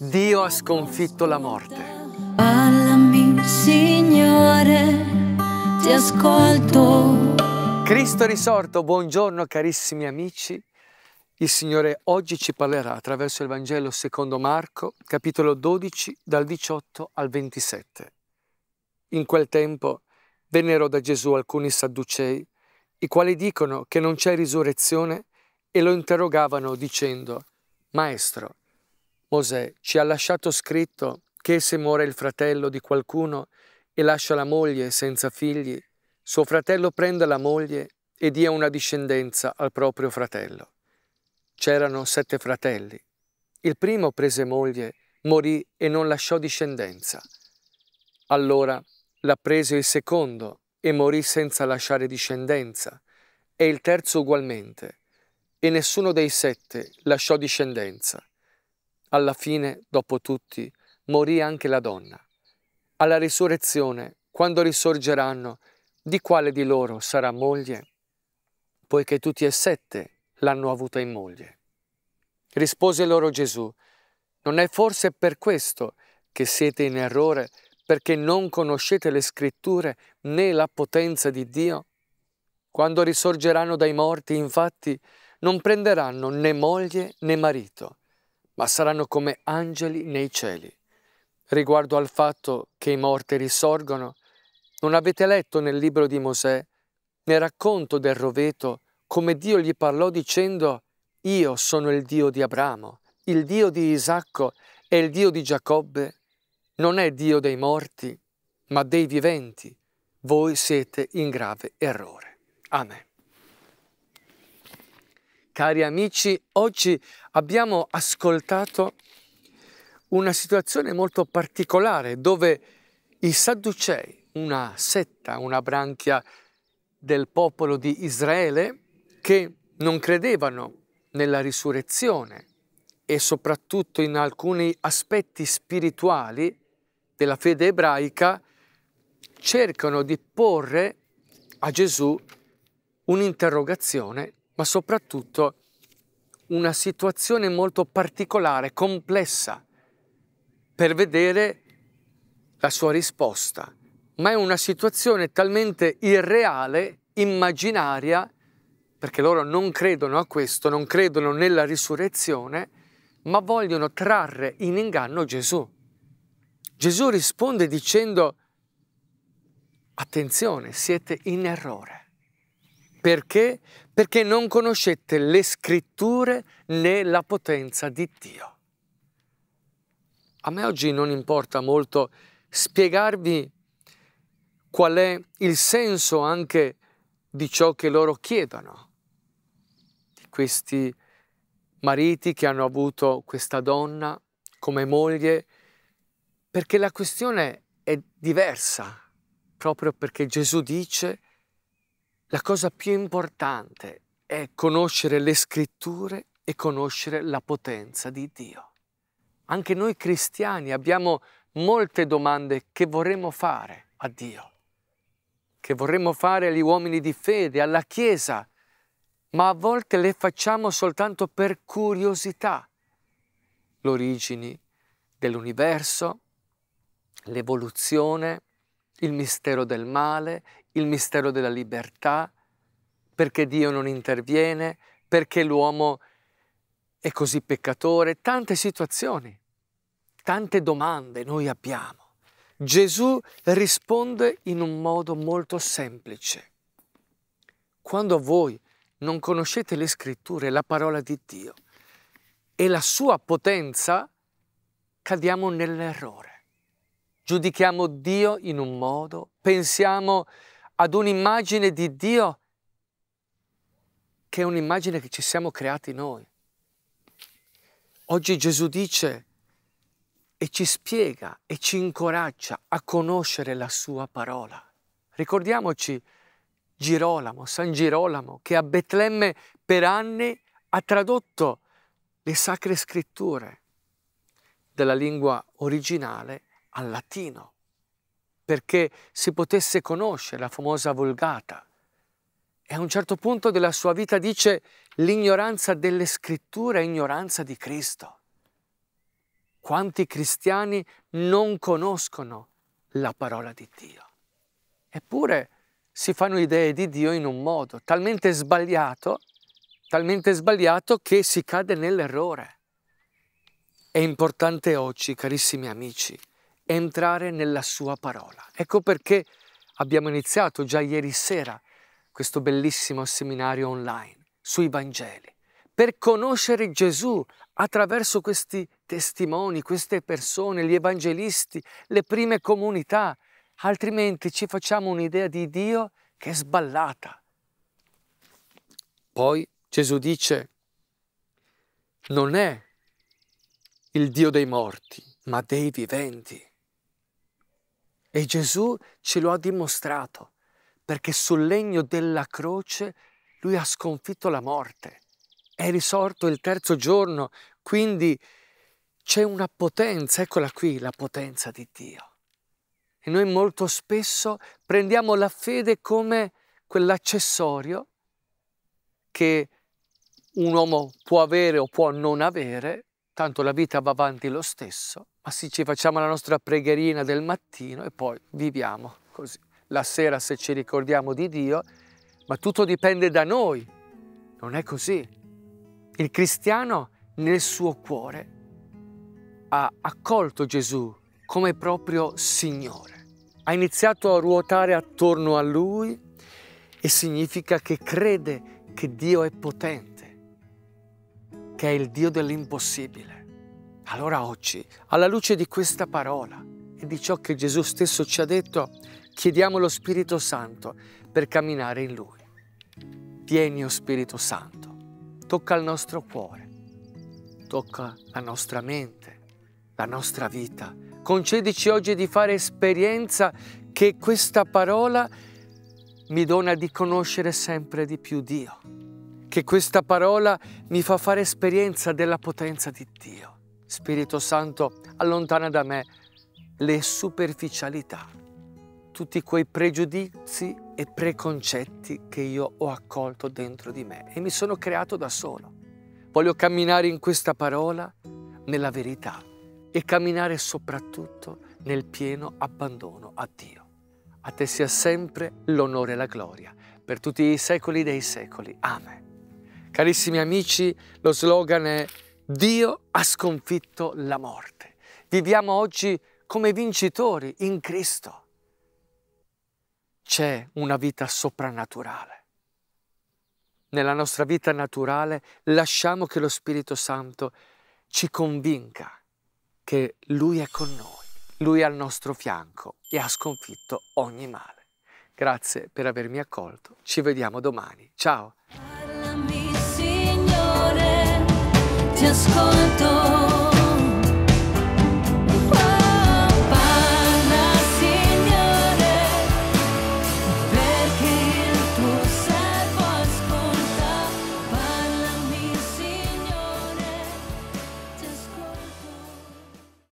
Dio ha sconfitto la morte. Parlami, Signore, ti ascolto. Cristo risorto, buongiorno carissimi amici. Il Signore oggi ci parlerà attraverso il Vangelo secondo Marco, capitolo 12, dal 18 al 27. In quel tempo vennero da Gesù alcuni sadducei, i quali dicono che non c'è risurrezione, e lo interrogavano dicendo, Maestro, Mosè ci ha lasciato scritto che se muore il fratello di qualcuno e lascia la moglie senza figli, suo fratello prenda la moglie e dia una discendenza al proprio fratello. C'erano sette fratelli. Il primo prese moglie, morì e non lasciò discendenza. Allora la prese il secondo e morì senza lasciare discendenza, e il terzo ugualmente, e nessuno dei sette lasciò discendenza. Alla fine, dopo tutti, morì anche la donna. Alla risurrezione, quando risorgeranno, di quale di loro sarà moglie? Poiché tutti e sette l'hanno avuta in moglie. Rispose loro Gesù, non è forse per questo che siete in errore, perché non conoscete le scritture né la potenza di Dio? Quando risorgeranno dai morti, infatti, non prenderanno né moglie né marito, ma saranno come angeli nei cieli. Riguardo al fatto che i morti risorgono, non avete letto nel libro di Mosè, nel racconto del roveto, come Dio gli parlò dicendo, io sono il Dio di Abramo, il Dio di Isacco e il Dio di Giacobbe. Non è Dio dei morti, ma dei viventi. Voi siete in grave errore. Amen. Cari amici, oggi abbiamo ascoltato una situazione molto particolare dove i Sadducei, una setta, una branchia del popolo di Israele, che non credevano nella risurrezione e soprattutto in alcuni aspetti spirituali della fede ebraica, cercano di porre a Gesù un'interrogazione ma soprattutto una situazione molto particolare, complessa, per vedere la sua risposta. Ma è una situazione talmente irreale, immaginaria, perché loro non credono a questo, non credono nella risurrezione, ma vogliono trarre in inganno Gesù. Gesù risponde dicendo, attenzione, siete in errore. Perché? Perché non conoscete le scritture né la potenza di Dio. A me oggi non importa molto spiegarvi qual è il senso anche di ciò che loro chiedono, di questi mariti che hanno avuto questa donna come moglie, perché la questione è diversa, proprio perché Gesù dice che la cosa più importante è conoscere le scritture e conoscere la potenza di Dio. Anche noi cristiani abbiamo molte domande che vorremmo fare a Dio, che vorremmo fare agli uomini di fede, alla Chiesa, ma a volte le facciamo soltanto per curiosità. L'origine dell'universo, l'evoluzione, il mistero del male, il mistero della libertà, perché Dio non interviene, perché l'uomo è così peccatore, tante situazioni, tante domande noi abbiamo. Gesù risponde in un modo molto semplice. Quando voi non conoscete le scritture, la parola di Dio e la sua potenza, cadiamo nell'errore. Giudichiamo Dio in un modo, pensiamo ad un'immagine di Dio che è un'immagine che ci siamo creati noi. Oggi Gesù dice e ci spiega e ci incoraggia a conoscere la sua parola. Ricordiamoci Girolamo, San Girolamo, che a Betlemme per anni ha tradotto le sacre scritture dalla lingua originale al latino perché si potesse conoscere la famosa Volgata. E a un certo punto della sua vita dice l'ignoranza delle scritture è ignoranza di Cristo. Quanti cristiani non conoscono la parola di Dio? Eppure si fanno idee di Dio in un modo talmente sbagliato, talmente sbagliato che si cade nell'errore. È importante oggi, carissimi amici, entrare nella sua parola. Ecco perché abbiamo iniziato già ieri sera questo bellissimo seminario online sui Vangeli, per conoscere Gesù attraverso questi testimoni, queste persone, gli evangelisti, le prime comunità, altrimenti ci facciamo un'idea di Dio che è sballata. Poi Gesù dice, non è il Dio dei morti, ma dei viventi. E Gesù ce lo ha dimostrato, perché sul legno della croce lui ha sconfitto la morte. È risorto il terzo giorno, quindi c'è una potenza, eccola qui la potenza di Dio. E noi molto spesso prendiamo la fede come quell'accessorio che un uomo può avere o può non avere, tanto la vita va avanti lo stesso, ma sì, ci facciamo la nostra pregherina del mattino e poi viviamo così. La sera se ci ricordiamo di Dio, ma tutto dipende da noi, non è così. Il cristiano nel suo cuore ha accolto Gesù come proprio Signore, ha iniziato a ruotare attorno a Lui e significa che crede che Dio è potente che è il Dio dell'impossibile. Allora oggi, alla luce di questa parola e di ciò che Gesù stesso ci ha detto, chiediamo lo Spirito Santo per camminare in Lui. Vieni, o Spirito Santo, tocca il nostro cuore, tocca la nostra mente, la nostra vita. Concedici oggi di fare esperienza che questa parola mi dona di conoscere sempre di più Dio che questa parola mi fa fare esperienza della potenza di Dio. Spirito Santo, allontana da me le superficialità, tutti quei pregiudizi e preconcetti che io ho accolto dentro di me e mi sono creato da solo. Voglio camminare in questa parola, nella verità e camminare soprattutto nel pieno abbandono a Dio. A te sia sempre l'onore e la gloria, per tutti i secoli dei secoli. Amen. Carissimi amici, lo slogan è Dio ha sconfitto la morte. Viviamo oggi come vincitori in Cristo. C'è una vita soprannaturale. Nella nostra vita naturale lasciamo che lo Spirito Santo ci convinca che Lui è con noi, Lui è al nostro fianco e ha sconfitto ogni male. Grazie per avermi accolto, ci vediamo domani. Ciao! te ascolto.